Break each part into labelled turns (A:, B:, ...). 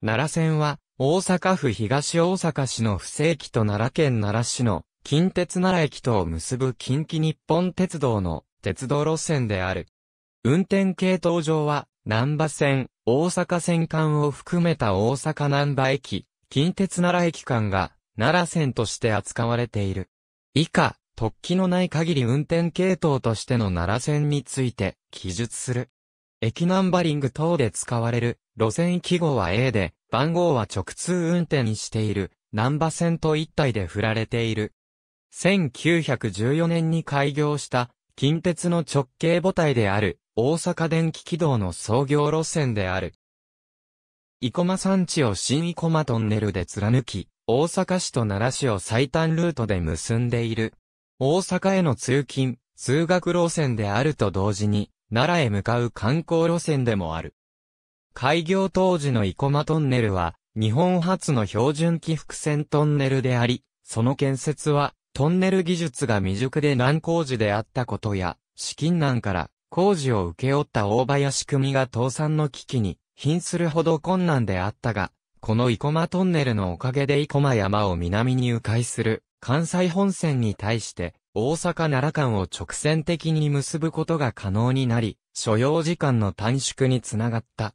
A: 奈良線は、大阪府東大阪市の不正駅と奈良県奈良市の近鉄奈良駅とを結ぶ近畿日本鉄道の鉄道路線である。運転系統上は、南波線、大阪線間を含めた大阪南波駅、近鉄奈良駅間が奈良線として扱われている。以下、突起のない限り運転系統としての奈良線について記述する。駅ナンバリング等で使われる、路線記号は A で、番号は直通運転にしている、南波線と一体で振られている。1914年に開業した、近鉄の直径母体である、大阪電気軌道の創業路線である。生駒山地を新生駒トンネルで貫き、大阪市と奈良市を最短ルートで結んでいる。大阪への通勤、通学路線であると同時に、奈良へ向かう観光路線でもある。開業当時の生駒トンネルは、日本初の標準起伏線トンネルであり、その建設は、トンネル技術が未熟で難工事であったことや、資金難から工事を請け負った大林組が倒産の危機に瀕するほど困難であったが、この生駒トンネルのおかげで生駒山を南に迂回する関西本線に対して大阪奈良間を直線的に結ぶことが可能になり、所要時間の短縮につながった。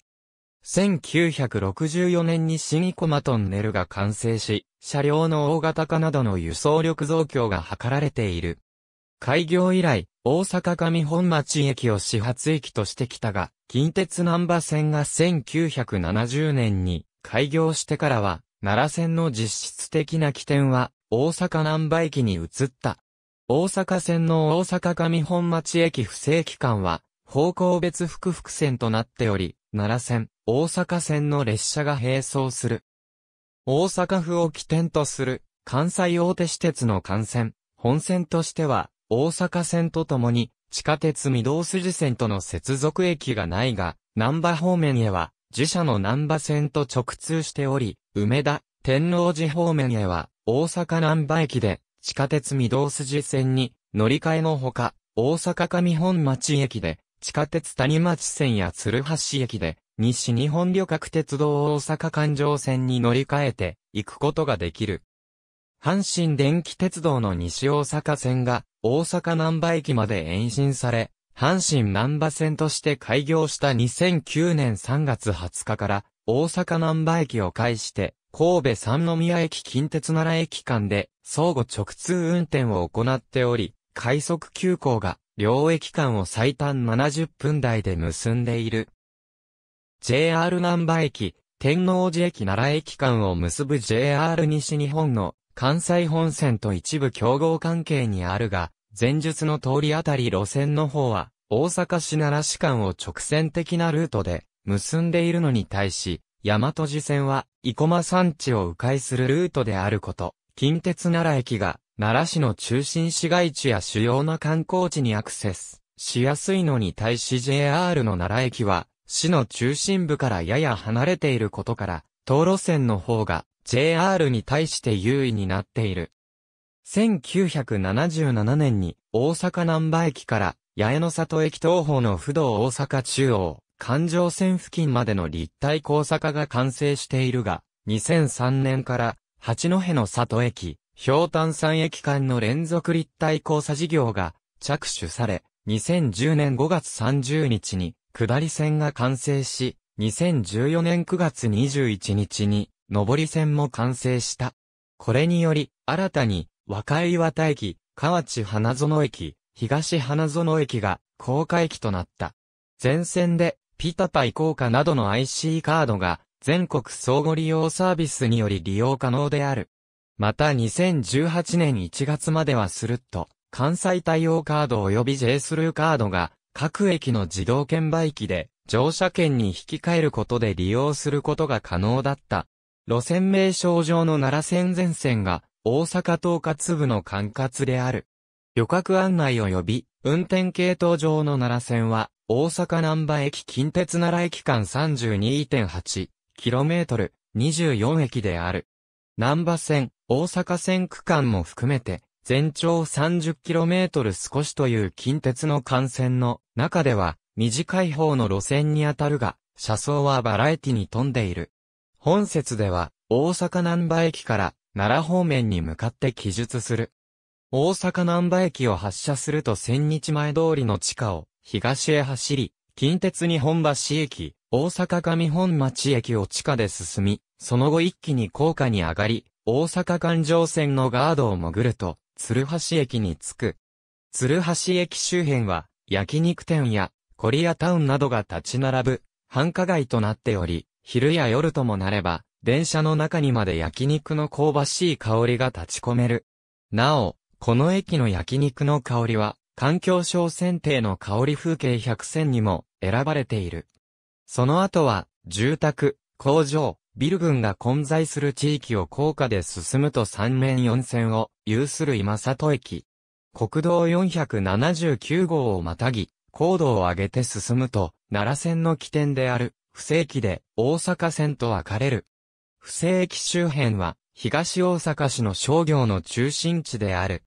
A: 1964年に新生駒トンネルが完成し、車両の大型化などの輸送力増強が図られている。開業以来、大阪上本町駅を始発駅としてきたが、近鉄南波線が1970年に開業してからは、奈良線の実質的な起点は、大阪南波駅に移った。大阪線の大阪上本町駅不正期間は、方向別複々線となっており、奈良線、大阪線の列車が並走する。大阪府を起点とする、関西大手私鉄の幹線、本線としては、大阪線とともに、地下鉄御堂筋線との接続駅がないが、南波方面へは、自社の南波線と直通しており、梅田、天王寺方面へは、大阪南波駅で、地下鉄御堂筋線に乗り換えのほか、大阪上本町駅で、地下鉄谷町線や鶴橋駅で、西日本旅客鉄道大阪環状線に乗り換えて行くことができる。阪神電気鉄道の西大阪線が大阪南波駅まで延伸され、阪神南波線として開業した2009年3月20日から大阪南波駅を介して神戸三宮駅近鉄奈良駅間で相互直通運転を行っており、快速急行が両駅間を最短70分台で結んでいる。JR 南波駅、天王寺駅奈良駅間を結ぶ JR 西日本の関西本線と一部競合関係にあるが、前述の通りあたり路線の方は、大阪市奈良市間を直線的なルートで結んでいるのに対し、大和路線は、生駒山地を迂回するルートであること、近鉄奈良駅が、奈良市の中心市街地や主要な観光地にアクセスしやすいのに対し JR の奈良駅は、市の中心部からやや離れていることから、道路線の方が JR に対して優位になっている。1977年に大阪南波駅から八重の里駅東方の不動大阪中央、環状線付近までの立体交差化が完成しているが、2003年から、八戸の里駅、氷炭山駅間の連続立体交差事業が着手され、2010年5月30日に下り線が完成し、2014年9月21日に上り線も完成した。これにより、新たに若岩田駅、河内花園駅、東花園駅が公開駅となった。全線でピタパイ効果などの IC カードが全国相互利用サービスにより利用可能である。また2018年1月まではスルッと、関西対応カード及び J スルーカードが各駅の自動券売機で乗車券に引き換えることで利用することが可能だった。路線名称上の奈良線前線が大阪統括部の管轄である。旅客案内及び運転系統上の奈良線は大阪南波駅近鉄奈良駅間 32.8km、24駅である。南波線、大阪線区間も含めて、全長 30km 少しという近鉄の幹線の中では短い方の路線にあたるが、車窓はバラエティに富んでいる。本節では大阪南波駅から奈良方面に向かって記述する。大阪南波駅を発車すると千日前通りの地下を東へ走り、近鉄日本橋駅、大阪上本町駅を地下で進み、その後一気に高架に上がり、大阪環状線のガードを潜ると、鶴橋駅に着く。鶴橋駅周辺は、焼肉店や、コリアタウンなどが立ち並ぶ、繁華街となっており、昼や夜ともなれば、電車の中にまで焼肉の香ばしい香りが立ち込める。なお、この駅の焼肉の香りは、環境省選定の香り風景100選にも選ばれている。その後は、住宅、工場、ビル群が混在する地域を高架で進むと3面4線を有する今里駅。国道479号をまたぎ、高度を上げて進むと、奈良線の起点である、不正駅で大阪線と分かれる。不正駅周辺は、東大阪市の商業の中心地である、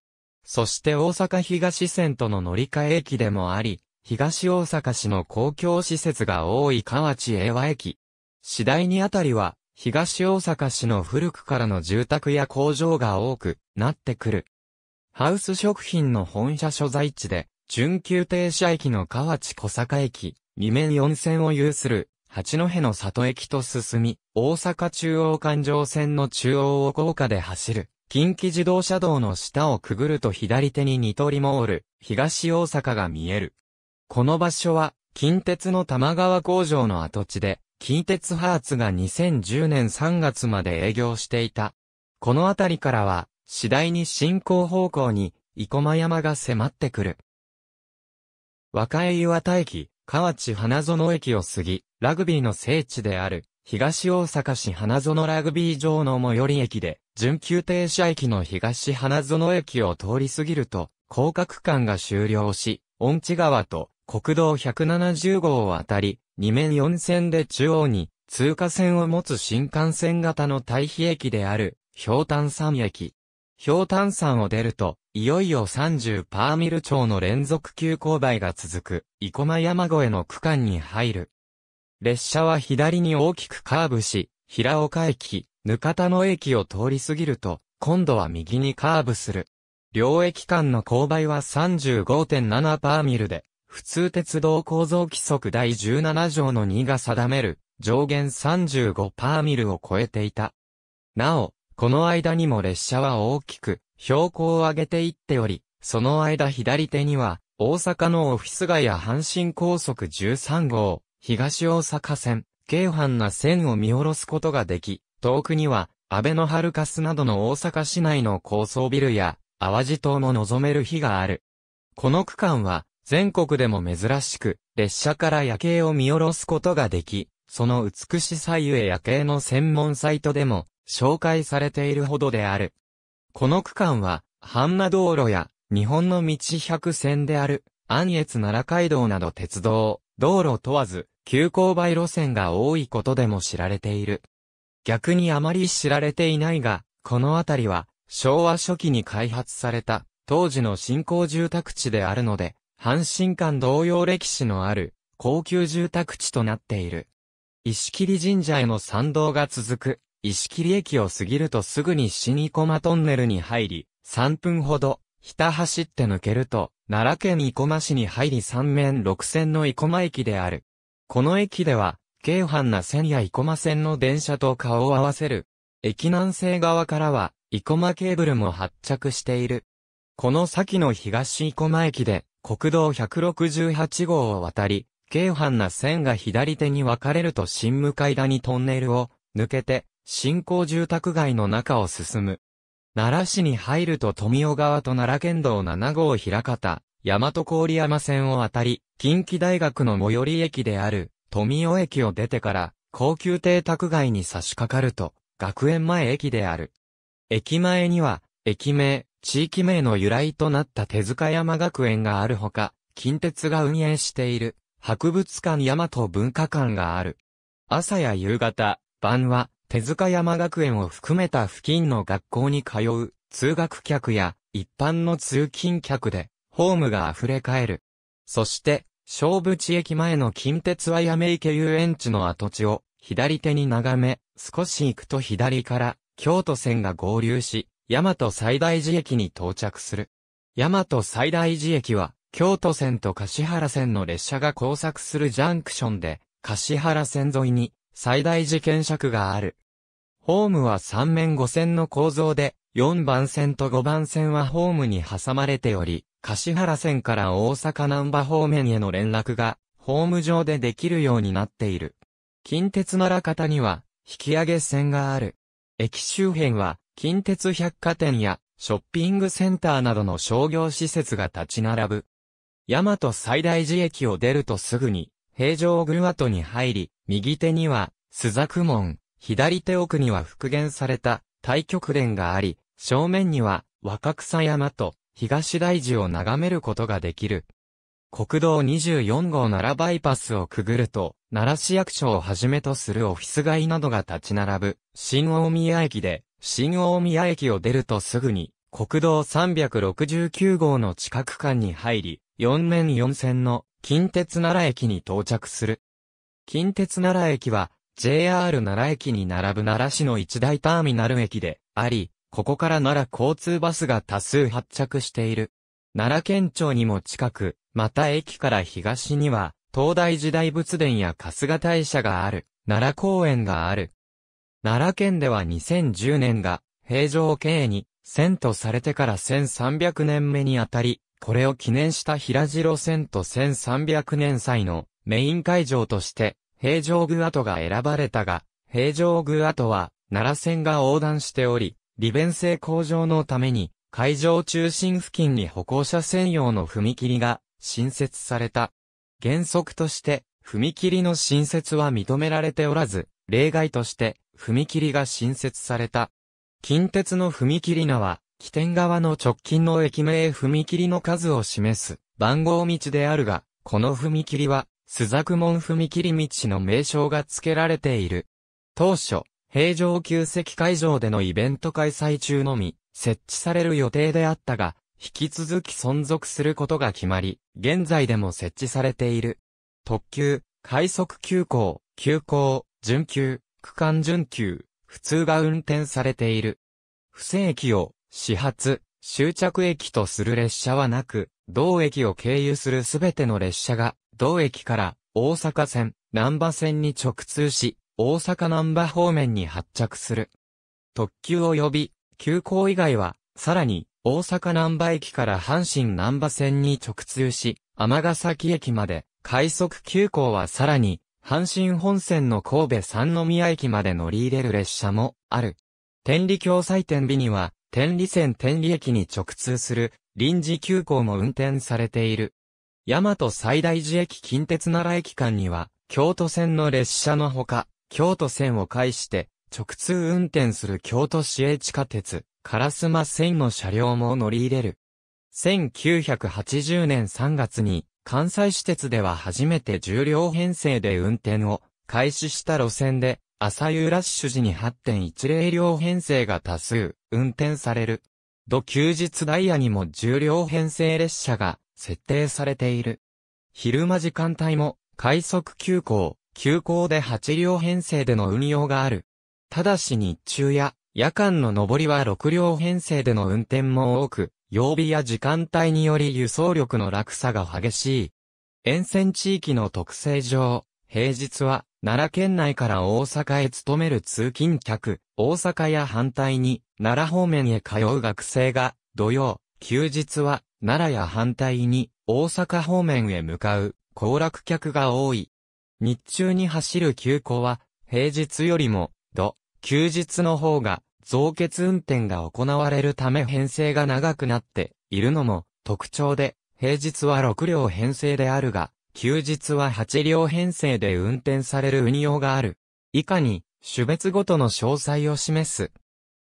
A: そして大阪東線との乗り換え駅でもあり、東大阪市の公共施設が多い河内江和駅。次第にあたりは、東大阪市の古くからの住宅や工場が多くなってくる。ハウス食品の本社所在地で、準急停車駅の河内小坂駅、二面四線を有する八戸の里駅と進み、大阪中央環状線の中央を高架で走る。近畿自動車道の下をくぐると左手にニトリモール、東大阪が見える。この場所は、近鉄の玉川工場の跡地で、近鉄ハーツが2010年3月まで営業していた。この辺りからは、次第に進行方向に、生駒山が迫ってくる。若江岩田駅、河内花園駅を過ぎ、ラグビーの聖地である、東大阪市花園ラグビー場の最寄り駅で、準急停車駅の東花園駅を通り過ぎると、広角間が終了し、恩地川と国道170号を渡り、2面4線で中央に通過線を持つ新幹線型の対比駅である、氷炭山駅。氷炭山を出ると、いよいよ30パーミル町の連続急勾配が続く、生駒山越えの区間に入る。列車は左に大きくカーブし、平岡駅、ぬかたの駅を通り過ぎると、今度は右にカーブする。両駅間の勾配は35.7パーミルで、普通鉄道構造規則第17条の2が定める上限35パーミルを超えていた。なお、この間にも列車は大きく標高を上げていっており、その間左手には大阪のオフィス街や阪神高速13号、東大阪線、京阪な線を見下ろすことができ、遠くには、安倍のハルカスなどの大阪市内の高層ビルや、淡路島も望める日がある。この区間は、全国でも珍しく、列車から夜景を見下ろすことができ、その美しさゆえ夜景の専門サイトでも、紹介されているほどである。この区間は、半那道路や、日本の道百線である、安越奈良街道など鉄道、道路問わず、急勾配路線が多いことでも知られている。逆にあまり知られていないが、この辺りは、昭和初期に開発された、当時の新興住宅地であるので、阪神間同様歴史のある、高級住宅地となっている。石切神社への参道が続く、石切駅を過ぎるとすぐに新生駒トンネルに入り、3分ほど、ひた走って抜けると、奈良県生駒市に入り3面6線の生駒駅である。この駅では、京阪な線や生駒線の電車と顔を合わせる。駅南西側からは、生駒ケーブルも発着している。この先の東生駒駅で、国道168号を渡り、京阪な線が左手に分かれると新向谷トンネルを抜けて、新興住宅街の中を進む。奈良市に入ると富尾川と奈良県道7号平方、大和郡山線を渡り、近畿大学の最寄り駅である、富尾駅を出てから、高級邸宅街に差し掛かると、学園前駅である。駅前には、駅名、地域名の由来となった手塚山学園があるほか、近鉄が運営している、博物館大和文化館がある。朝や夕方、晩は、手塚山学園を含めた付近の学校に通う、通学客や、一般の通勤客で、ホームが溢れ返る。そして、小淵駅前の近鉄はやめ池遊園地の跡地を左手に眺め、少し行くと左から京都線が合流し、大和西大寺駅に到着する。大和西大寺駅は京都線と柏原線の列車が交錯するジャンクションで、柏原線沿いに最大寺検尺がある。ホームは3面5線の構造で、4番線と5番線はホームに挟まれており、橿原線から大阪南波方面への連絡が、ホーム上でできるようになっている。近鉄奈良方には、引き上げ線がある。駅周辺は、近鉄百貨店や、ショッピングセンターなどの商業施設が立ち並ぶ。大和最大寺駅を出るとすぐに、平城宮跡に入り、右手には、須作門、左手奥には復元された、太極殿があり、正面には、若草山と、東大寺を眺めることができる。国道24号奈良バイパスをくぐると、奈良市役所をはじめとするオフィス街などが立ち並ぶ、新大宮駅で、新大宮駅を出るとすぐに、国道369号の近く間に入り、4面4線の近鉄奈良駅に到着する。近鉄奈良駅は、JR 奈良駅に並ぶ奈良市の一大ターミナル駅であり、ここから奈良交通バスが多数発着している。奈良県庁にも近く、また駅から東には、東大時代仏殿や春日大社がある、奈良公園がある。奈良県では2010年が、平城経に、遷都されてから1300年目にあたり、これを記念した平城遷都1300年祭のメイン会場として、平城宮跡が選ばれたが、平城宮跡は、奈良線が横断しており、利便性向上のために、会場中心付近に歩行者専用の踏切が新設された。原則として、踏切の新設は認められておらず、例外として、踏切が新設された。近鉄の踏切名は、起点側の直近の駅名踏切の数を示す番号道であるが、この踏切は、須作門踏切道の名称が付けられている。当初、平常旧席会場でのイベント開催中のみ、設置される予定であったが、引き続き存続することが決まり、現在でも設置されている。特急、快速急行、急行、準急、区間準急、普通が運転されている。不正駅を、始発、終着駅とする列車はなく、同駅を経由するすべての列車が、同駅から、大阪線、南波線に直通し、大阪南波方面に発着する。特急及び、急行以外は、さらに、大阪南波駅から阪神南波線に直通し、尼崎駅まで、快速急行はさらに、阪神本線の神戸三宮駅まで乗り入れる列車もある。天理京祭天日には、天理線天理駅に直通する臨時急行も運転されている。大和最大寺駅近鉄奈良駅間には、京都線の列車のほか、京都線を介して直通運転する京都市営地下鉄、カラスマ線の車両も乗り入れる。1980年3月に関西私鉄では初めて重量編成で運転を開始した路線で、朝夕ラッシュ時に8.10両編成が多数運転される。土休日ダイヤにも重量編成列車が設定されている。昼間時間帯も快速急行、急行で8両編成での運用がある。ただし日中や夜間の上りは6両編成での運転も多く、曜日や時間帯により輸送力の落差が激しい。沿線地域の特性上、平日は奈良県内から大阪へ勤める通勤客、大阪や反対に奈良方面へ通う学生が土曜、休日は奈良や反対に大阪方面へ向かう行楽客が多い。日中に走る急行は、平日よりも、土、休日の方が、増結運転が行われるため編成が長くなっているのも特徴で、平日は6両編成であるが、休日は8両編成で運転される運用がある。以下に、種別ごとの詳細を示す。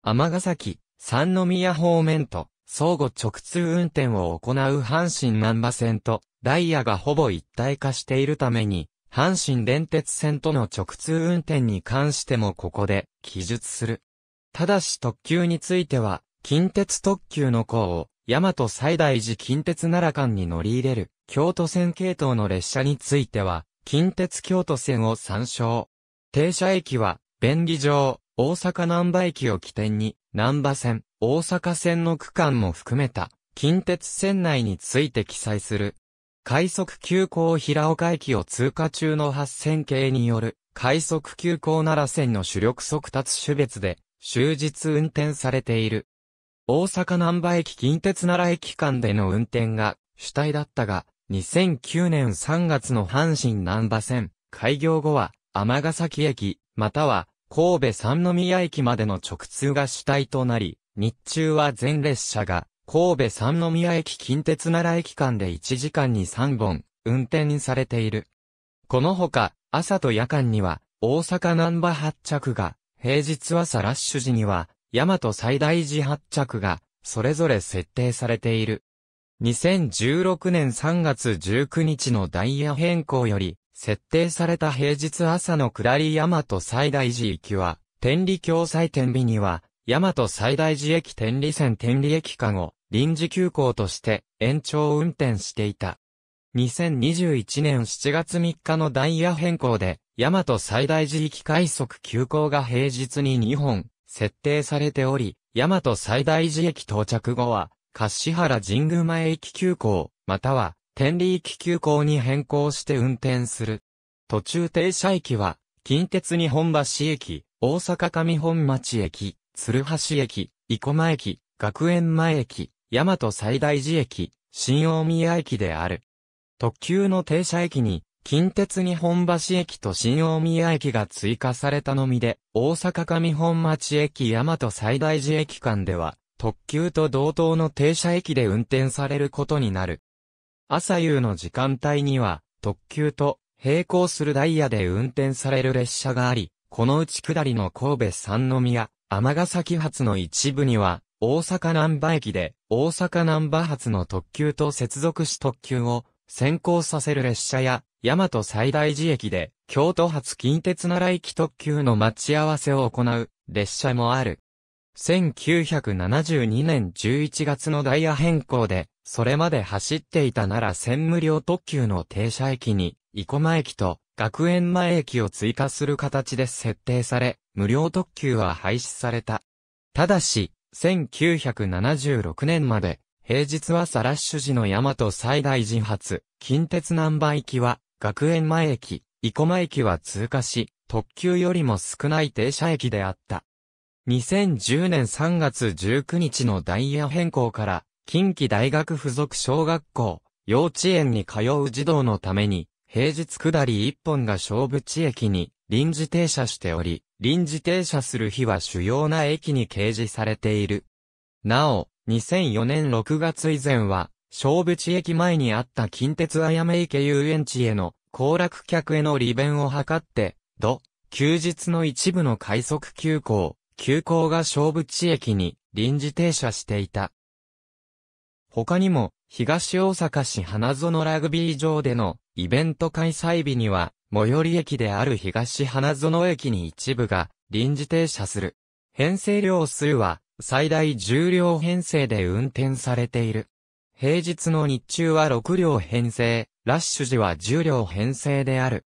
A: 尼崎、三宮方面と、相互直通運転を行う阪神南馬線と、ダイヤがほぼ一体化しているために、阪神電鉄線との直通運転に関してもここで記述する。ただし特急については、近鉄特急の項を、大和最大寺近鉄奈良間に乗り入れる、京都線系統の列車については、近鉄京都線を参照。停車駅は、便宜上、大阪南波駅を起点に、南波線、大阪線の区間も含めた、近鉄線内について記載する。快速急行平岡駅を通過中の8000系による快速急行奈良線の主力速達種別で終日運転されている。大阪南波駅近鉄奈良駅間での運転が主体だったが、2009年3月の阪神南波線開業後は尼崎駅または神戸三宮駅までの直通が主体となり、日中は全列車が神戸三宮駅近鉄奈良駅間で1時間に3本、運転されている。このほか、朝と夜間には、大阪南波発着が、平日朝ラッシュ時には、大和最大寺発着が、それぞれ設定されている。2016年3月19日のダイヤ変更より、設定された平日朝の下り大和最大寺行きは、天理共済天日には、大和最大寺駅天理線天理駅間を臨時休校として延長運転していた。2021年7月3日のダイヤ変更で、大和最大寺駅快速急行が平日に2本設定されており、大和最大寺駅到着後は、柏原神宮前駅急行、または天理駅急行に変更して運転する。途中停車駅は、近鉄日本橋駅、大阪上本町駅。鶴橋駅、生駒駅、学園前駅、大和西大寺駅、新大宮駅である。特急の停車駅に、近鉄日本橋駅と新大宮駅が追加されたのみで、大阪上本町駅大和西大寺駅間では、特急と同等の停車駅で運転されることになる。朝夕の時間帯には、特急と並行するダイヤで運転される列車があり、このうち下りの神戸三宮、尼崎発の一部には、大阪南波駅で、大阪南波発の特急と接続し特急を、先行させる列車や、大和最大寺駅で、京都発近鉄奈良駅特急の待ち合わせを行う、列車もある。1972年11月のダイヤ変更で、それまで走っていた奈良線無料特急の停車駅に、生駒駅と学園前駅を追加する形で設定され、無料特急は廃止された。ただし、1976年まで、平日はサラッシュ時の大和最大人発、近鉄南波行きは、学園前駅、生駒駅は通過し、特急よりも少ない停車駅であった。2010年3月19日のダイヤ変更から、近畿大学附属小学校、幼稚園に通う児童のために、平日下り1本が勝負地駅に、臨時停車しており、臨時停車する日は主要な駅に掲示されている。なお、2004年6月以前は、小淵駅前にあった近鉄あやめ池遊園地への、行楽客への利便を図って、土、休日の一部の快速急行、急行が小淵駅に臨時停車していた。他にも、東大阪市花園ラグビー場でのイベント開催日には、最寄り駅である東花園駅に一部が臨時停車する。編成量数は最大10両編成で運転されている。平日の日中は6両編成、ラッシュ時は10両編成である。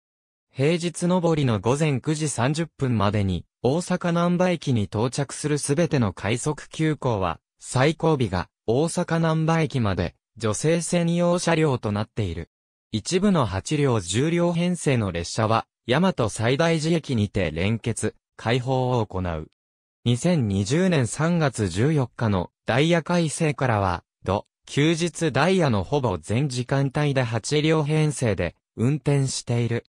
A: 平日上りの午前9時30分までに大阪南波駅に到着するすべての快速急行は最後尾が大阪南波駅まで女性専用車両となっている。一部の8両10両編成の列車は、大和最大寺駅にて連結、開放を行う。2020年3月14日のダイヤ改正からは、土、休日ダイヤのほぼ全時間帯で8両編成で運転している。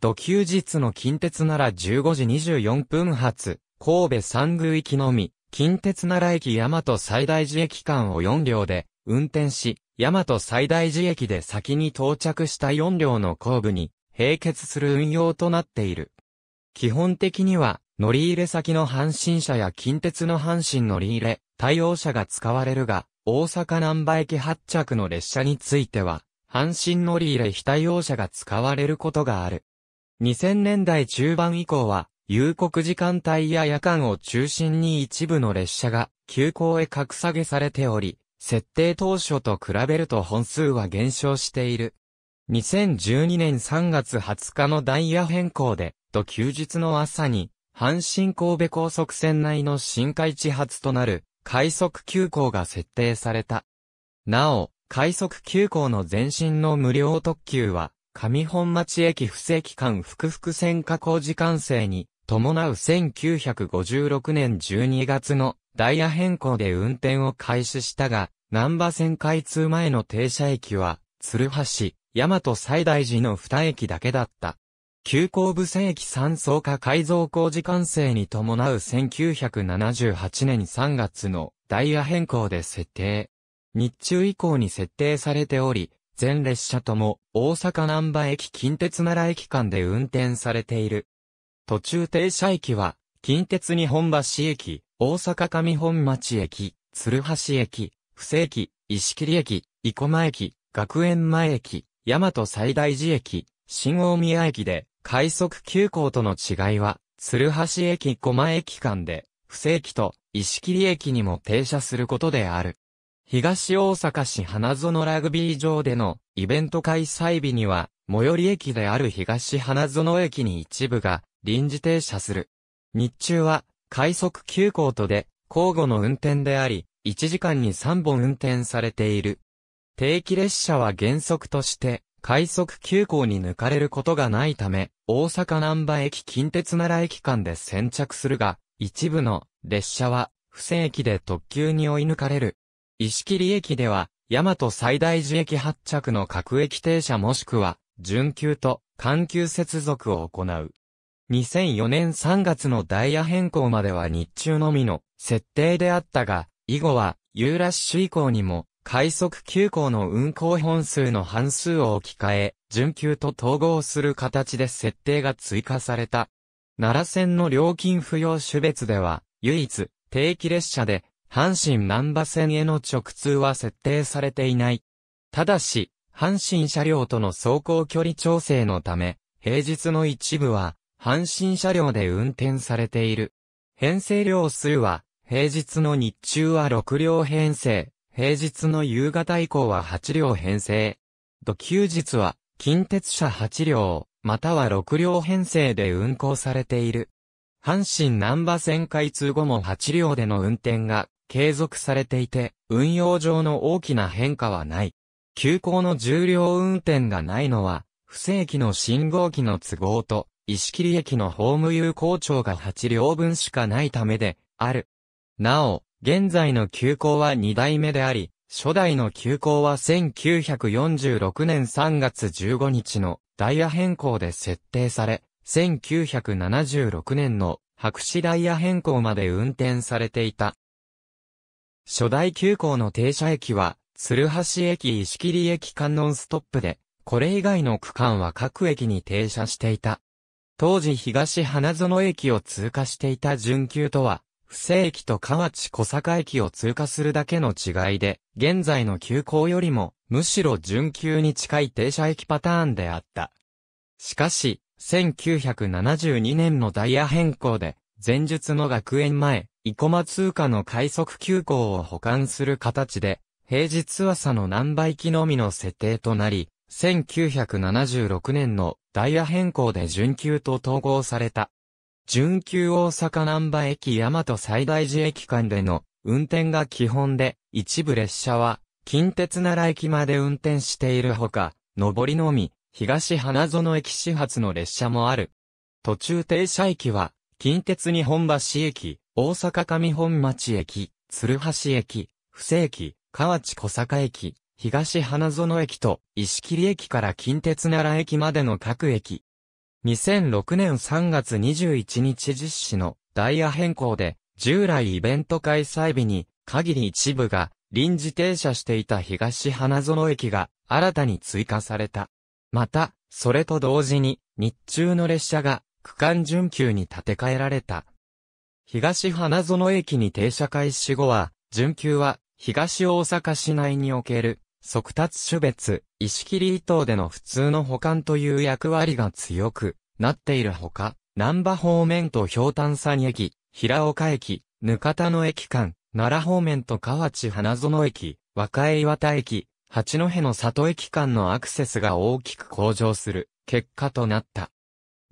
A: 土休日の近鉄なら15時24分発、神戸三宮行きのみ、近鉄奈良駅大和最大寺駅間を4両で運転し、大和最大寺駅で先に到着した4両の後部に並結する運用となっている。基本的には、乗り入れ先の阪神車や近鉄の阪神乗り入れ、対応車が使われるが、大阪南波駅発着の列車については、阪神乗り入れ非対応車が使われることがある。2000年代中盤以降は、夕刻時間帯や夜間を中心に一部の列車が急行へ格下げされており、設定当初と比べると本数は減少している。2012年3月20日のダイヤ変更で、と休日の朝に、阪神神戸高速線内の新開地発となる、快速急行が設定された。なお、快速急行の前身の無料特急は、上本町駅不正期間複々線加工時間制に伴う1956年12月のダイヤ変更で運転を開始したが、南波線開通前の停車駅は、鶴橋、大和西大寺の2駅だけだった。急行部線駅三層化改造工事完成に伴う1978年3月のダイヤ変更で設定。日中以降に設定されており、全列車とも大阪南波駅近鉄奈良駅間で運転されている。途中停車駅は、近鉄日本橋駅、大阪上本町駅、鶴橋駅、布施駅、石切駅、生駒駅、学園前駅、大和最大寺駅、新大宮駅で、快速急行との違いは、鶴橋駅駒駅間で、布施駅と石切駅にも停車することである。東大阪市花園ラグビー場でのイベント開催日には、最寄り駅である東花園駅に一部が臨時停車する。日中は、快速急行とで、交互の運転であり、1時間に3本運転されている。定期列車は原則として、快速急行に抜かれることがないため、大阪南波駅近鉄奈良駅間で先着するが、一部の列車は、不正駅で特急に追い抜かれる。石切駅では、大和最大寺駅発着の各駅停車もしくは、準急と緩急接続を行う。2004年3月のダイヤ変更までは日中のみの設定であったが、以後は、ユーラッシュ以降にも、快速急行の運行本数の半数を置き換え、準急と統合する形で設定が追加された。奈良線の料金不要種別では、唯一、定期列車で、阪神南波線への直通は設定されていない。ただし、阪神車両との走行距離調整のため、平日の一部は、阪神車両で運転されている。編成量数は、平日の日中は6両編成、平日の夕方以降は8両編成。土休日は、近鉄車8両、または6両編成で運行されている。阪神南波線開通後も8両での運転が継続されていて、運用上の大きな変化はない。急行の重量運転がないのは、不正規の信号機の都合と、石切駅のホーム有効長が8両分しかないためで、ある。なお、現在の急行は2代目であり、初代の急行は1946年3月15日のダイヤ変更で設定され、1976年の白紙ダイヤ変更まで運転されていた。初代急行の停車駅は、鶴橋駅石切駅間ノンストップで、これ以外の区間は各駅に停車していた。当時東花園駅を通過していた準急とは、不正駅と河内小坂駅を通過するだけの違いで、現在の急行よりも、むしろ準急に近い停車駅パターンであった。しかし、1972年のダイヤ変更で、前述の学園前、生駒通過の快速急行を保管する形で、平日朝の何倍機のみの設定となり、1976年のダイヤ変更で準急と統合された。準急大阪南波駅大和最大寺駅間での運転が基本で、一部列車は近鉄奈良駅まで運転しているほか、上りのみ、東花園駅始発の列車もある。途中停車駅は、近鉄日本橋駅、大阪上本町駅、鶴橋駅、布施駅、河内小坂駅、東花園駅と石切駅から近鉄奈良駅までの各駅。2006年3月21日実施のダイヤ変更で、従来イベント開催日に限り一部が臨時停車していた東花園駅が新たに追加された。また、それと同時に日中の列車が区間準急に建て替えられた。東花園駅に停車開始後は、準急は東大阪市内における速達種別、石切伊東での普通の保管という役割が強くなっているほか、南波方面と氷炭山駅、平岡駅、ぬかたの駅間、奈良方面と河内花園駅、若江岩田駅、八戸の里駅間のアクセスが大きく向上する結果となった。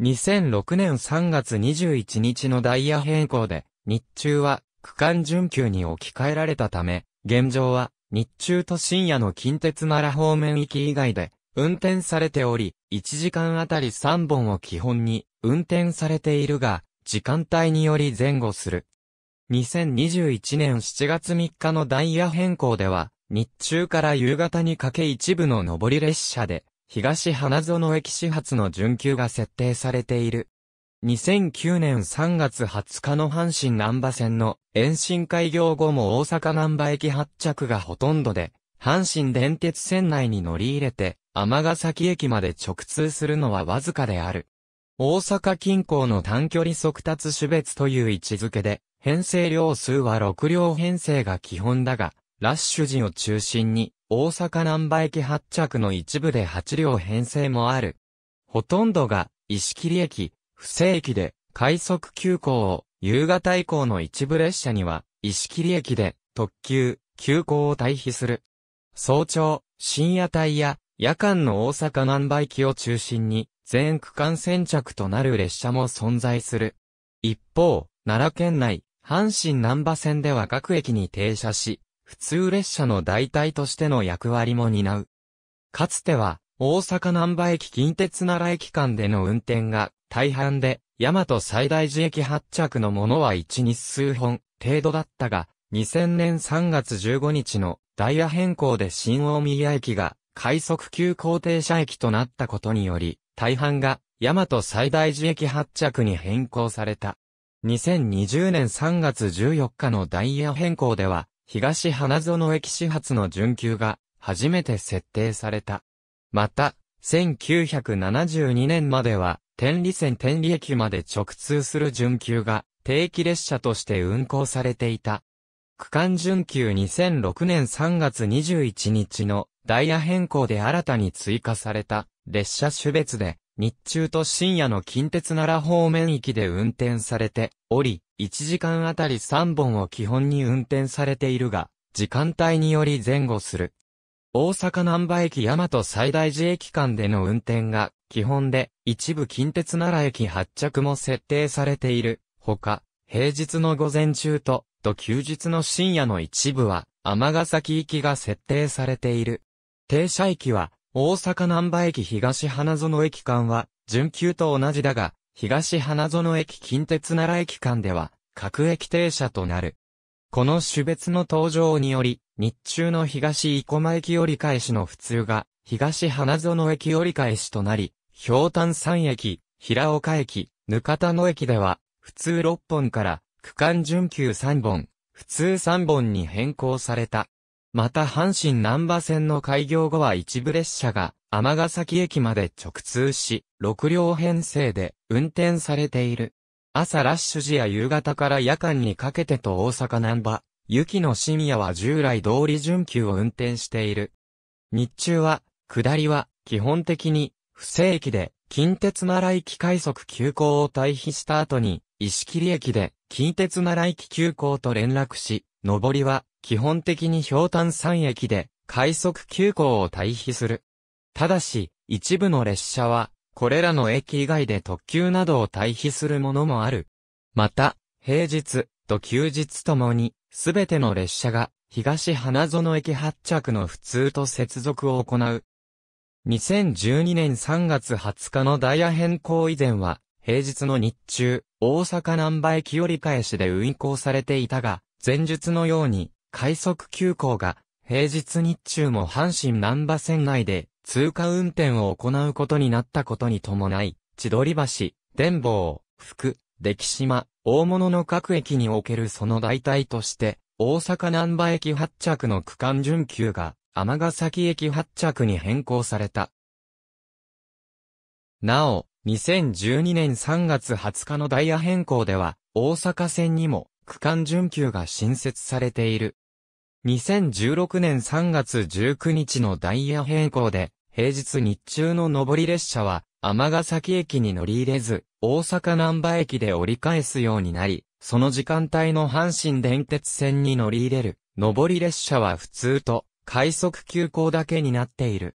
A: 2006年3月21日のダイヤ変更で、日中は区間準急に置き換えられたため、現状は日中と深夜の近鉄奈良方面行き以外で、運転されており、1時間あたり3本を基本に、運転されているが、時間帯により前後する。2021年7月3日のダイヤ変更では、日中から夕方にかけ一部の上り列車で、東花園駅始発の準急が設定されている。2009年3月20日の阪神南波線の延伸開業後も大阪南波駅発着がほとんどで、阪神電鉄線内に乗り入れて、ヶ崎駅まで直通するのはわずかである。大阪近郊の短距離速達種別という位置づけで、編成量数は6両編成が基本だが、ラッシュ時を中心に、大阪南波駅発着の一部で8両編成もある。ほとんどが、石切駅、不正駅で、快速急行を、夕方以降の一部列車には、石切駅で、特急、急行を退避する。早朝、深夜帯や、夜間の大阪南波駅を中心に、全区間先着となる列車も存在する。一方、奈良県内、阪神南波線では各駅に停車し、普通列車の代替としての役割も担う。かつては、大阪南波駅近鉄奈良駅間での運転が大半で、大和最大寺駅発着のものは一日数本程度だったが、2000年3月15日のダイヤ変更で新大宮駅が快速急行停車駅となったことにより、大半が大和最大寺駅発着に変更された。2020年3月14日のダイヤ変更では、東花園駅始発の準急が初めて設定された。また、1972年までは、天理線天理駅まで直通する準急が定期列車として運行されていた。区間準急2006年3月21日のダイヤ変更で新たに追加された列車種別で日中と深夜の近鉄奈良方面域で運転されており、1時間あたり3本を基本に運転されているが、時間帯により前後する。大阪南波駅大和西大寺駅間での運転が基本で一部近鉄奈良駅発着も設定されている。ほか、平日の午前中と、と休日の深夜の一部は、尼崎行きが設定されている。停車駅は、大阪南波駅東花園駅間は、準急と同じだが、東花園駅近鉄奈良駅間では、各駅停車となる。この種別の登場により、日中の東生駒駅折り返しの普通が、東花園駅折り返しとなり、氷炭山駅、平岡駅、ぬかたの駅では、普通6本から、区間準急3本、普通3本に変更された。また阪神南波線の開業後は一部列車が、尼崎駅まで直通し、6両編成で運転されている。朝ラッシュ時や夕方から夜間にかけてと大阪南波、雪の深夜は従来通り準急を運転している。日中は、下りは、基本的に、不正駅で、近鉄奈良駅快速急行を退避した後に、石切駅で、近鉄奈良駅急行と連絡し、上りは、基本的に氷炭山駅で、快速急行を退避する。ただし、一部の列車は、これらの駅以外で特急などを退避するものもある。また、平日と休日ともに、すべての列車が、東花園駅発着の普通と接続を行う。2012年3月20日のダイヤ変更以前は、平日の日中、大阪南波駅折り返しで運行されていたが、前述のように、快速急行が、平日日中も阪神南波線内で、通過運転を行うことになったことに伴い、千鳥橋、伝坊、福、出島、大物の各駅におけるその代替として、大阪南波駅発着の区間準急が、尼崎駅発着に変更された。なお、2012年3月20日のダイヤ変更では、大阪線にも区間準急が新設されている。2016年3月19日のダイヤ変更で、平日日中の上り列車は、尼崎駅に乗り入れず、大阪南波駅で折り返すようになり、その時間帯の阪神電鉄線に乗り入れる、上り列車は普通と快速急行だけになっている。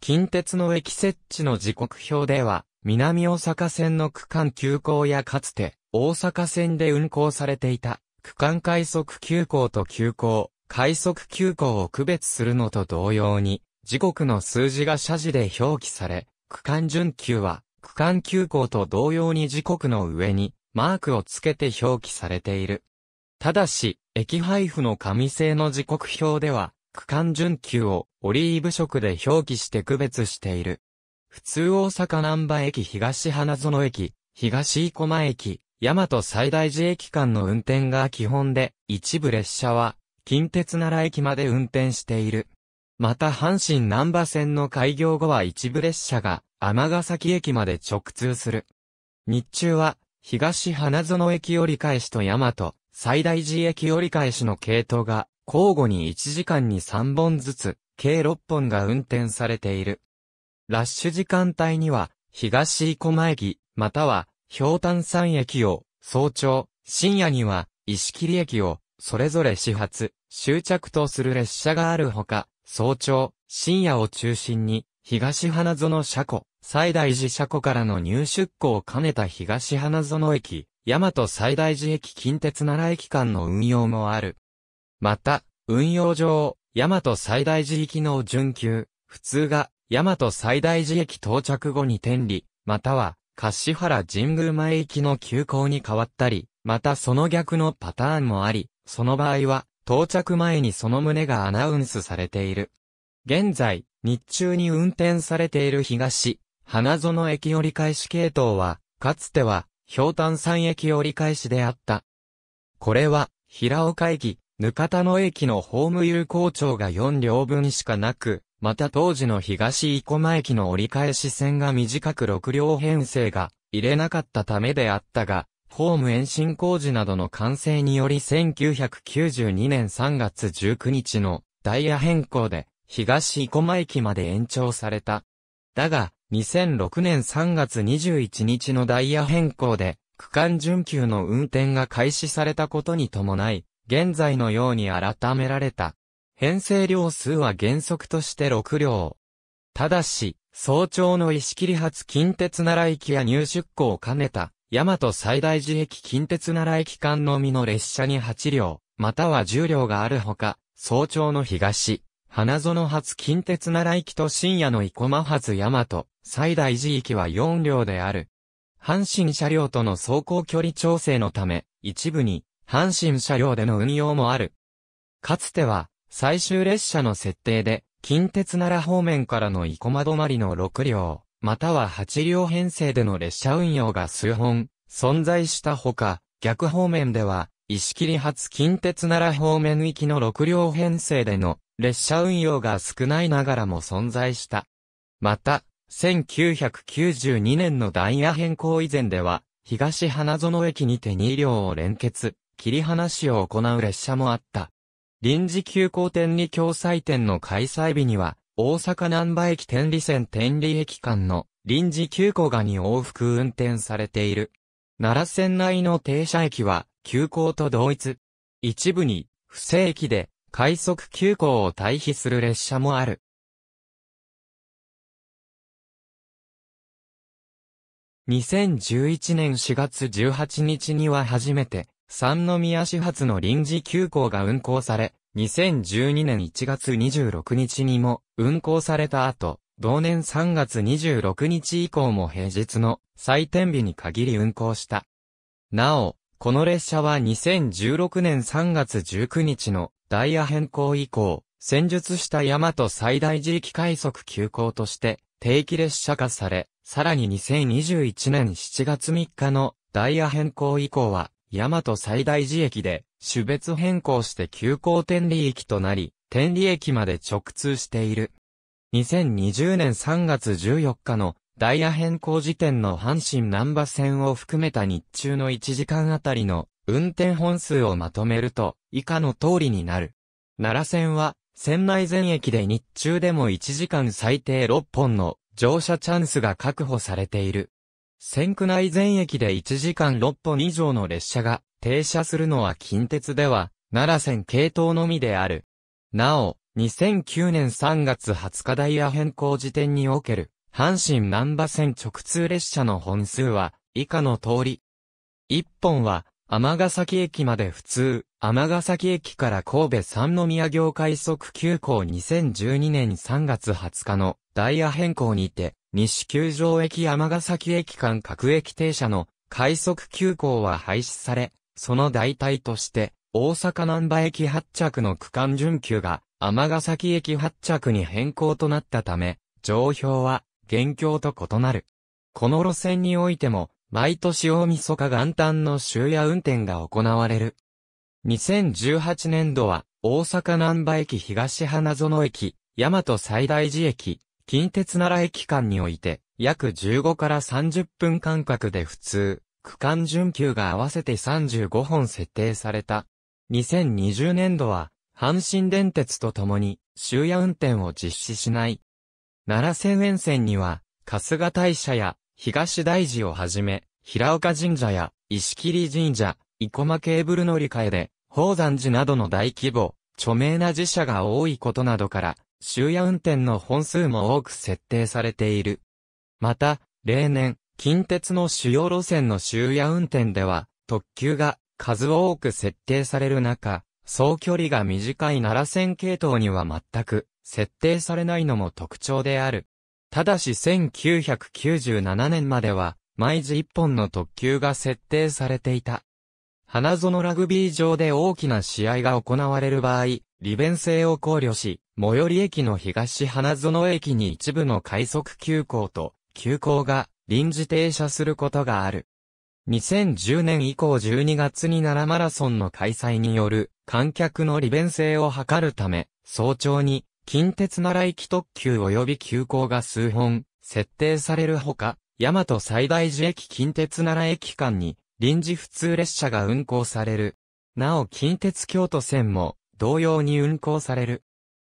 A: 近鉄の駅設置の時刻表では、南大阪線の区間急行やかつて、大阪線で運行されていた、区間快速急行と急行、快速急行を区別するのと同様に、時刻の数字が社字で表記され、区間準急は、区間急行と同様に時刻の上に、マークをつけて表記されている。ただし、駅配布の紙製の時刻表では、区間準急をオリーブ色で表記して区別している。普通大阪南波駅東花園駅、東生駒駅、大和最大寺駅間の運転が基本で、一部列車は、近鉄奈良駅まで運転している。また阪神南波線の開業後は一部列車が、尼崎駅まで直通する。日中は、東花園駅折り返しと大和、最大寺駅折り返しの系統が交互に1時間に3本ずつ、計6本が運転されている。ラッシュ時間帯には、東生駒駅、または、氷炭山駅を、早朝、深夜には、石切駅を、それぞれ始発、終着とする列車があるほか、早朝、深夜を中心に、東花園車庫、西大寺車庫からの入出庫を兼ねた東花園駅、大和西大寺駅近鉄奈良駅間の運用もある。また、運用上、大和最大寺行きの準急、普通が、大和最大寺駅到着後に天理、または、柏原神宮前行きの急行に変わったり、またその逆のパターンもあり、その場合は、到着前にその旨がアナウンスされている。現在、日中に運転されている東、花園駅折り返し系統は、かつては、氷炭山駅折り返しであった。これは、平岡駅、ぬかたの駅のホーム有効長が4両分しかなく、また当時の東生駒駅の折り返し線が短く6両編成が入れなかったためであったが、ホーム延伸工事などの完成により1992年3月19日のダイヤ変更で東生駒駅まで延長された。だが、2006年3月21日のダイヤ変更で区間準急の運転が開始されたことに伴い、現在のように改められた。編成量数は原則として6両。ただし、早朝の石切発近鉄奈良駅や入出港を兼ねた、大和最大寺駅近鉄奈良駅間のみの列車に8両、または10両があるほか、早朝の東、花園発近鉄奈良駅と深夜の生駒発大和、最大寺駅は4両である。阪神車両との走行距離調整のため、一部に阪神車両での運用もある。かつては、最終列車の設定で、近鉄奈良方面からの生駒止まりの6両、または8両編成での列車運用が数本、存在したほか、逆方面では、石切発近鉄奈良方面行きの6両編成での列車運用が少ないながらも存在した。また、1992年のダイヤ変更以前では、東花園駅にて2両を連結、切り離しを行う列車もあった。臨時急行天理共済店の開催日には、大阪南波駅天理線天理駅間の臨時急行がに往復運転されている。奈良線内の停車駅は、急行と同一。一部に、不正駅で、快速急行を退避する列車もある。2011年4月18日には初めて、三宮始発の臨時急行が運行され、2012年1月26日にも運行された後、同年3月26日以降も平日の祭典日に限り運行した。なお、この列車は2016年3月19日のダイヤ変更以降、戦術した大和最大自力快速急行として定期列車化され、さらに2021年7月3日のダイヤ変更以降は大和最大寺駅で、種別変更して急行天理駅となり、天理駅まで直通している。2020年3月14日のダイヤ変更時点の阪神南波線を含めた日中の1時間あたりの運転本数をまとめると以下の通りになる。奈良線は線内全駅で日中でも1時間最低6本の乗車チャンスが確保されている。線区内全駅で1時間6本以上の列車が停車するのは近鉄では、奈良線系統のみである。なお、2009年3月20日ダイヤ変更時点における、阪神南波線直通列車の本数は、以下の通り。1本は、ヶ崎駅まで普通、ヶ崎駅から神戸三宮行快速急行2012年3月20日のダイヤ変更にて、西九条駅山崎駅間各駅停車の快速急行は廃止され、その代替として、大阪南波駅発着の区間準急が、尼崎駅発着に変更となったため、状況は、現況と異なる。この路線においても、毎年大晦日元旦の終夜運転が行われる。2018年度は、大阪南波駅東花園駅、大和西大寺駅、近鉄奈良駅間において、約15から30分間隔で普通、区間準急が合わせて35本設定された。2020年度は、阪神電鉄とともに、終夜運転を実施しない。奈良線沿線には、春日大社や、東大寺をはじめ、平岡神社や、石切神社、生駒ケーブル乗り換えで、宝山寺などの大規模、著名な寺社が多いことなどから、終夜運転の本数も多く設定されている。また、例年、近鉄の主要路線の終夜運転では、特急が数多く設定される中、総距離が短い奈良線系統には全く設定されないのも特徴である。ただし1997年までは毎時1本の特急が設定されていた。花園ラグビー場で大きな試合が行われる場合、利便性を考慮し、最寄り駅の東花園駅に一部の快速急行と、急行が臨時停車することがある。2010年以降12月に奈良マラソンの開催による観客の利便性を図るため、早朝に近鉄奈良駅特急及び急行が数本設定されるほか、大和最大寺駅近鉄奈良駅間に臨時普通列車が運行される。なお近鉄京都線も同様に運行される。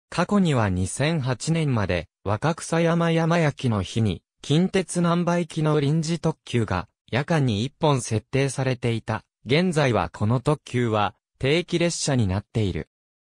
A: 過去には2008年まで若草山山焼きの日に近鉄南波行きの臨時特急が夜間に1本設定されていた。現在はこの特急は定期列車になっている。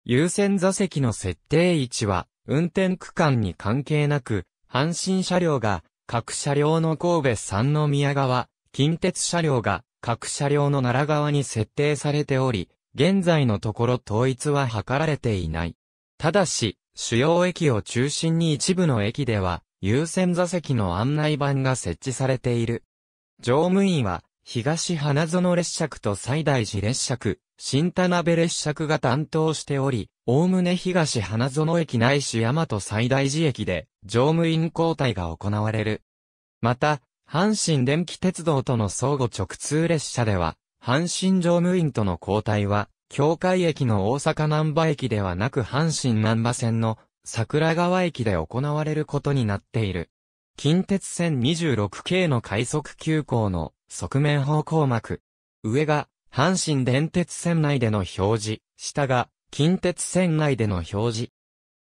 A: 優先座席の設定位置は運転区間に関係なく、阪神車両が各車両の神戸三宮側、近鉄車両が各車両の奈良側に設定されており、現在のところ統一は図られていない。ただし、主要駅を中心に一部の駅では、優先座席の案内板が設置されている。乗務員は、東花園列車区と西大寺列車区、新田辺列車区が担当しており、おおむね東花園駅ないし大和西大寺駅で、乗務員交代が行われる。また、阪神電気鉄道との相互直通列車では、阪神乗務員との交代は、境界駅の大阪南波駅ではなく阪神南波線の桜川駅で行われることになっている。近鉄線26系の快速急行の側面方向幕。上が阪神電鉄線内での表示、下が近鉄線内での表示。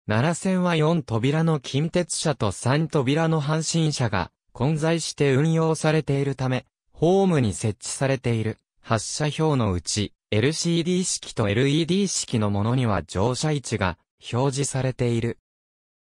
A: 奈良線は4扉の近鉄車と3扉の阪神車が混在して運用されているため、ホームに設置されている。発射表のうち、LCD 式と LED 式のものには乗車位置が表示されている。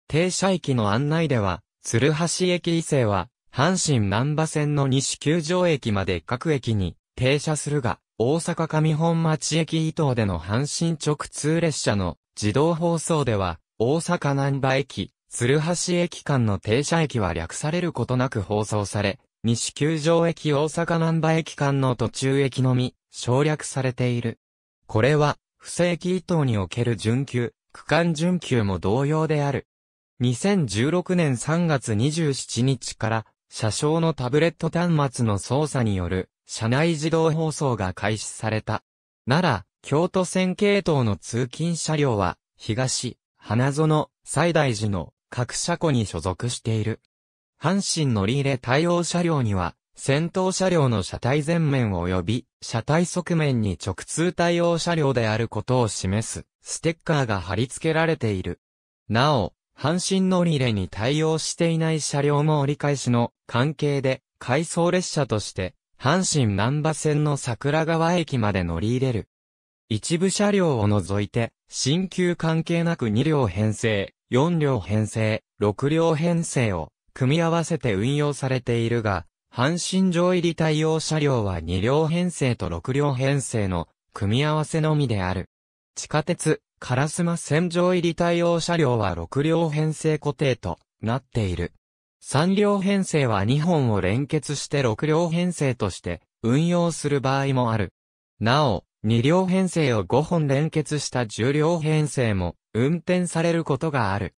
A: 停車駅の案内では、鶴橋駅以西は、阪神南波線の西九条駅まで各駅に停車するが、大阪上本町駅伊東での阪神直通列車の自動放送では、大阪南波駅、鶴橋駅間の停車駅は略されることなく放送され、西九条駅大阪南波駅間の途中駅のみ、省略されている。これは、不正規伊動における準急、区間準急も同様である。2016年3月27日から、車掌のタブレット端末の操作による、車内自動放送が開始された。奈良、京都線系統の通勤車両は、東、花園、西大寺の各車庫に所属している。阪神乗り入れ対応車両には、先頭車両の車体前面及び、車体側面に直通対応車両であることを示す、ステッカーが貼り付けられている。なお、阪神乗り入れに対応していない車両も折り返しの関係で、回送列車として、阪神南波線の桜川駅まで乗り入れる。一部車両を除いて、新旧関係なく2両編成、4両編成、6両編成を組み合わせて運用されているが、阪神上入り対応車両は2両編成と6両編成の組み合わせのみである。地下鉄、烏丸線上入り対応車両は6両編成固定となっている。3両編成は2本を連結して6両編成として運用する場合もある。なお、2両編成を5本連結した10両編成も運転されることがある。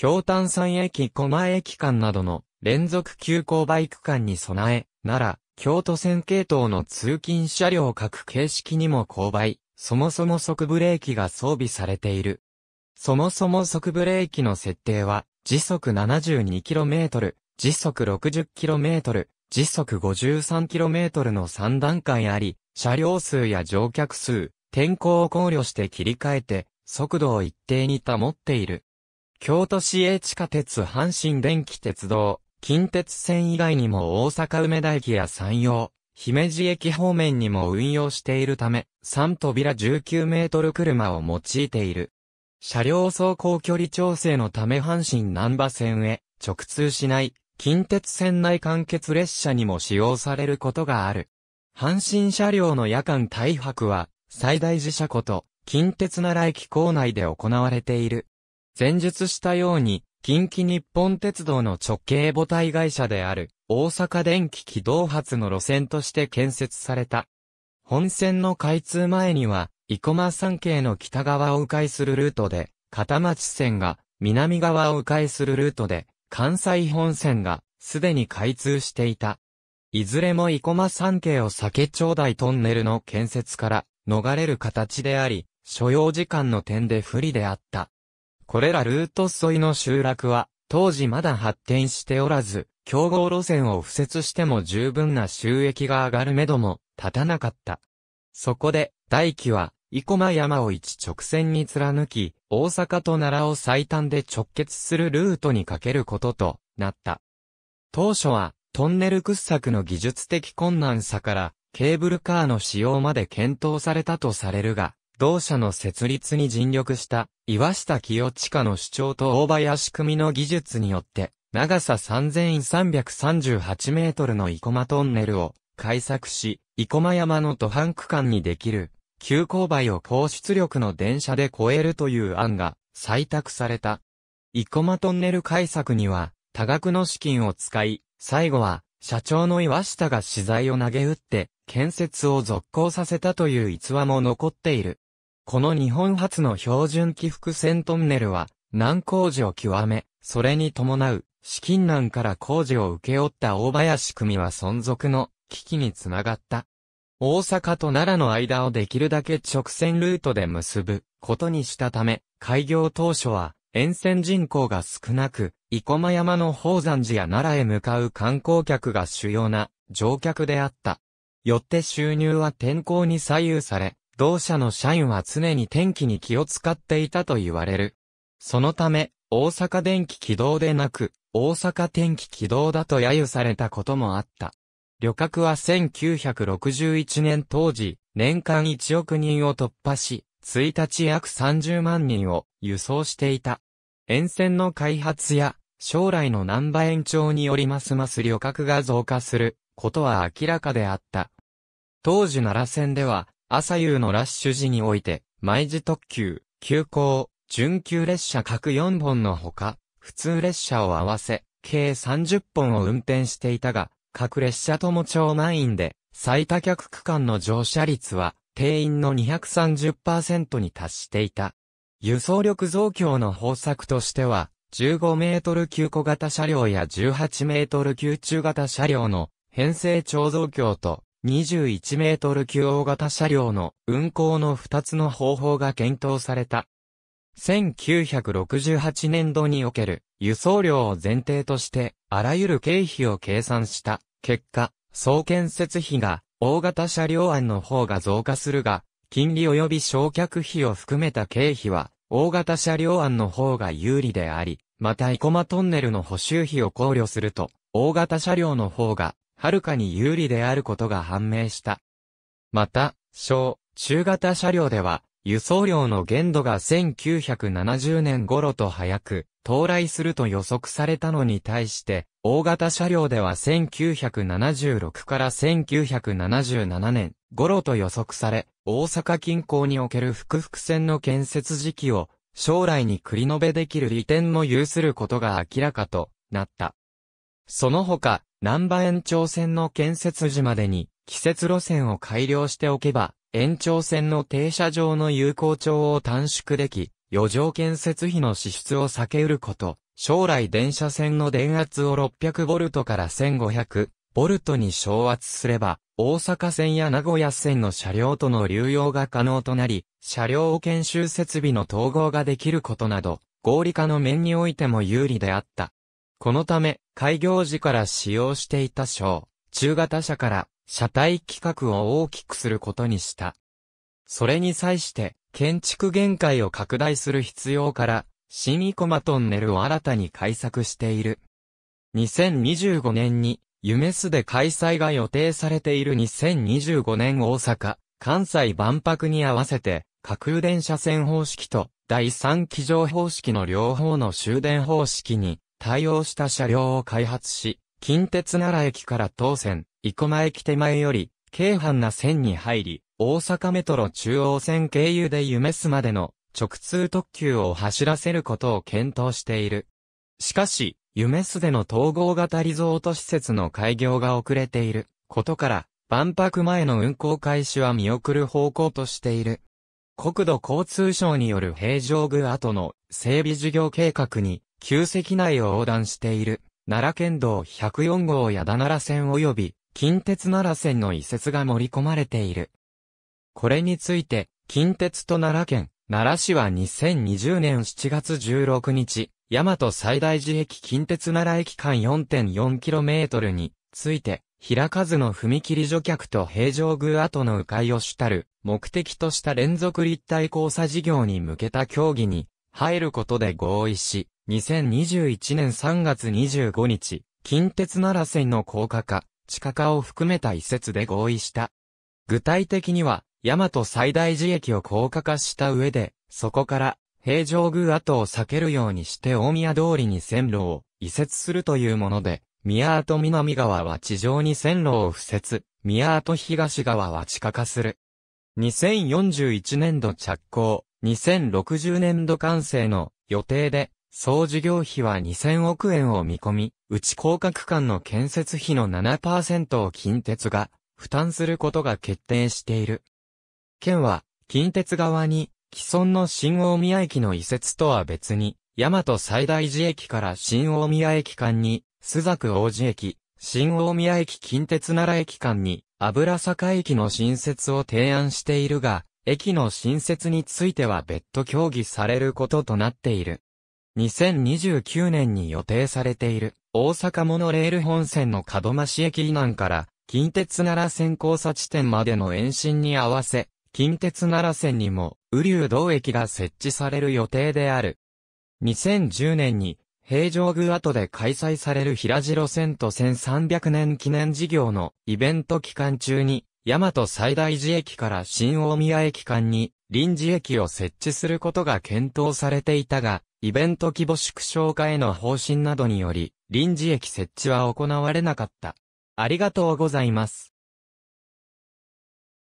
A: 氷炭山駅駒駅間などの連続急行バイク間に備え、なら、京都線系統の通勤車両各形式にも勾配、そもそも速ブレーキが装備されている。そもそも速ブレーキの設定は、時速 72km、時速 60km、時速 53km の3段階あり、車両数や乗客数、天候を考慮して切り替えて、速度を一定に保っている。京都市営地下鉄阪神電気鉄道、近鉄線以外にも大阪梅田駅や山陽、姫路駅方面にも運用しているため、3扉19メートル車を用いている。車両走行距離調整のため阪神南波線へ直通しない近鉄線内完結列車にも使用されることがある。阪神車両の夜間大泊は最大自車庫と近鉄奈良駅構内で行われている。前述したように、近畿日本鉄道の直系母体会社である、大阪電気軌動発の路線として建設された。本線の開通前には、生駒山系の北側を迂回するルートで、片町線が南側を迂回するルートで、関西本線がすでに開通していた。いずれも生駒山系を避け頂戴トンネルの建設から逃れる形であり、所要時間の点で不利であった。これらルート沿いの集落は、当時まだ発展しておらず、競合路線を敷設しても十分な収益が上がる目ども立たなかった。そこで、大輝は、生駒山を一直線に貫き、大阪と奈良を最短で直結するルートにかけることとなった。当初は、トンネル掘削の技術的困難さから、ケーブルカーの使用まで検討されたとされるが、同社の設立に尽力した岩下清親の主張と大林組の技術によって、長さ3338メートルの生駒トンネルを開削し、生駒山の土半区間にできる、急勾配を高出力の電車で超えるという案が採択された。生駒トンネル開削には、多額の資金を使い、最後は、社長の岩下が資材を投げ打って、建設を続行させたという逸話も残っている。この日本初の標準起伏線トンネルは、難工事を極め、それに伴う、資金難から工事を請け負った大林組は存続の危機につながった。大阪と奈良の間をできるだけ直線ルートで結ぶことにしたため、開業当初は沿線人口が少なく、生駒山の宝山寺や奈良へ向かう観光客が主要な乗客であった。よって収入は天候に左右され、同社の社員は常に天気に気を使っていたと言われる。そのため、大阪電気軌道でなく、大阪天気軌道だと揶揄されたこともあった。旅客は1961年当時、年間1億人を突破し、1日約30万人を輸送していた。沿線の開発や将来の南波延長によりますます旅客が増加することは明らかであった。当時奈良線では朝夕のラッシュ時において、毎時特急、急行、準急列車各4本のほか、普通列車を合わせ、計30本を運転していたが、各列車とも超満員で、最多客区間の乗車率は、定員の230%に達していた。輸送力増強の方策としては、15メートル級小型車両や18メートル級中型車両の編成超増強と21メートル級大型車両の運行の2つの方法が検討された。1968年度における輸送量を前提としてあらゆる経費を計算した結果、総建設費が大型車両案の方が増加するが、金利及び焼却費を含めた経費は大型車両案の方が有利であり、またイコマトンネルの補修費を考慮すると、大型車両の方がはるかに有利であることが判明した。また、小、中型車両では、輸送量の限度が1970年頃と早く、到来すると予測されたのに対して、大型車両では1976から1977年頃と予測され、大阪近郊における複々線の建設時期を将来に繰り延べできる利点も有することが明らかとなった。その他、南波延長線の建設時までに、季節路線を改良しておけば、延長線の停車場の有効長を短縮でき、余剰建設費の支出を避けうること、将来電車線の電圧を 600V から 1500V に昇圧すれば、大阪線や名古屋線の車両との流用が可能となり、車両研修設備の統合ができることなど、合理化の面においても有利であった。このため、開業時から使用していた小、中型車から、車体規格を大きくすることにした。それに際して、建築限界を拡大する必要から、新コマトンネルを新たに開削している。2025年に、ユメスで開催が予定されている2025年大阪、関西万博に合わせて、架空電車線方式と第3機場方式の両方の終電方式に対応した車両を開発し、近鉄奈良駅から当線、生駒駅手前より、京阪な線に入り、大阪メトロ中央線経由で夢すまでの直通特急を走らせることを検討している。しかし、夢すでの統合型リゾート施設の開業が遅れていることから、万博前の運行開始は見送る方向としている。国土交通省による平常具後の整備事業計画に旧石内を横断している、奈良県道104号矢田奈良線及び、近鉄奈良線の移設が盛り込まれている。これについて、近鉄と奈良県、奈良市は2020年7月16日、大和最大寺駅近鉄奈良駅間 4.4km について、平数の踏切除却と平常宮跡の迂回を主たる目的とした連続立体交差事業に向けた協議に入ることで合意し、2021年3月25日、近鉄奈良線の高架化、地下化を含めた移設で合意した。具体的には、大和最大寺駅を高架化した上で、そこから、平城宮跡を避けるようにして大宮通りに線路を移設するというもので、宮跡南側は地上に線路を付設、宮跡東側は地下化する。2041年度着工、2060年度完成の予定で、総事業費は2000億円を見込み、内広角間の建設費の7%を近鉄が負担することが決定している。県は、近鉄側に既存の新大宮駅の移設とは別に、大和最大寺駅から新大宮駅間に、須作王子駅、新大宮駅近鉄奈良駅間に、油坂駅の新設を提案しているが、駅の新設については別途協議されることとなっている。2029年に予定されている大阪モノレール本線の門増駅以南から近鉄奈良線交差地点までの延伸に合わせ、近鉄奈良線にも雨竜道駅が設置される予定である。2010年に平城宮跡で開催される平城線と1300年記念事業のイベント期間中に大和西大寺駅から新大宮駅間に臨時駅を設置することが検討されていたが、イベント規模縮小化への方針などにより、臨時駅設置は行われなかった。ありがとうございます。